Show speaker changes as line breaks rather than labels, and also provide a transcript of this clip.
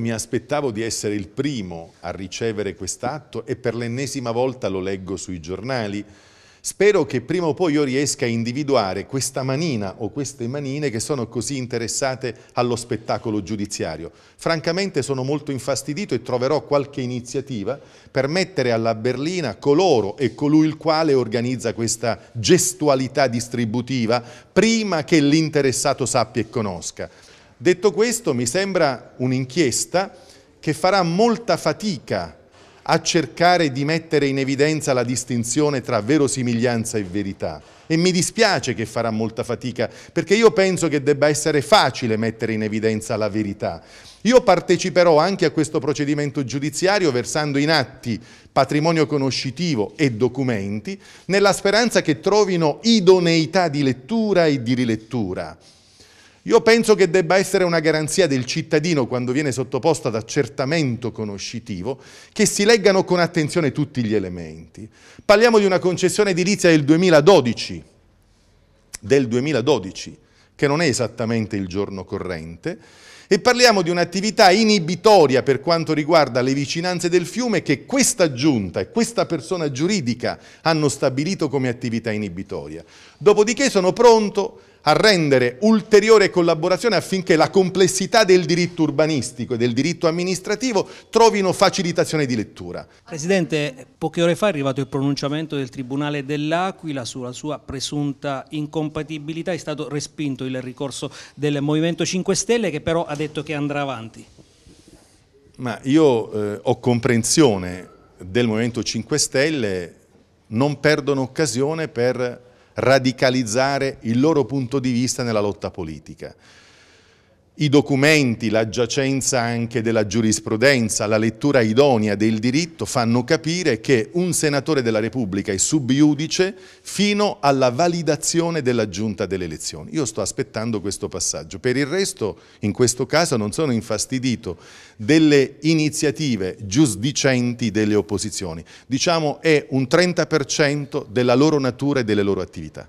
Mi aspettavo di essere il primo a ricevere quest'atto e per l'ennesima volta lo leggo sui giornali. Spero che prima o poi io riesca a individuare questa manina o queste manine che sono così interessate allo spettacolo giudiziario. Francamente sono molto infastidito e troverò qualche iniziativa per mettere alla berlina coloro e colui il quale organizza questa gestualità distributiva prima che l'interessato sappia e conosca. Detto questo, mi sembra un'inchiesta che farà molta fatica a cercare di mettere in evidenza la distinzione tra verosimiglianza e verità. E mi dispiace che farà molta fatica, perché io penso che debba essere facile mettere in evidenza la verità. Io parteciperò anche a questo procedimento giudiziario versando in atti patrimonio conoscitivo e documenti, nella speranza che trovino idoneità di lettura e di rilettura. Io penso che debba essere una garanzia del cittadino quando viene sottoposto ad accertamento conoscitivo che si leggano con attenzione tutti gli elementi. Parliamo di una concessione edilizia del 2012, del 2012 che non è esattamente il giorno corrente, e parliamo di un'attività inibitoria per quanto riguarda le vicinanze del fiume che questa giunta e questa persona giuridica hanno stabilito come attività inibitoria. Dopodiché sono pronto a rendere ulteriore collaborazione affinché la complessità del diritto urbanistico e del diritto amministrativo trovino facilitazione di lettura.
Presidente, poche ore fa è arrivato il pronunciamento del Tribunale dell'Aquila sulla sua presunta incompatibilità, è stato respinto il ricorso del Movimento 5 Stelle che però ha detto che andrà avanti.
Ma io eh, ho comprensione del Movimento 5 Stelle, non perdono occasione per radicalizzare il loro punto di vista nella lotta politica i documenti, la giacenza anche della giurisprudenza, la lettura idonea del diritto fanno capire che un senatore della Repubblica è subiudice fino alla validazione della giunta delle elezioni. Io sto aspettando questo passaggio. Per il resto, in questo caso, non sono infastidito delle iniziative giusdicenti delle opposizioni. Diciamo è un 30% della loro natura e delle loro attività.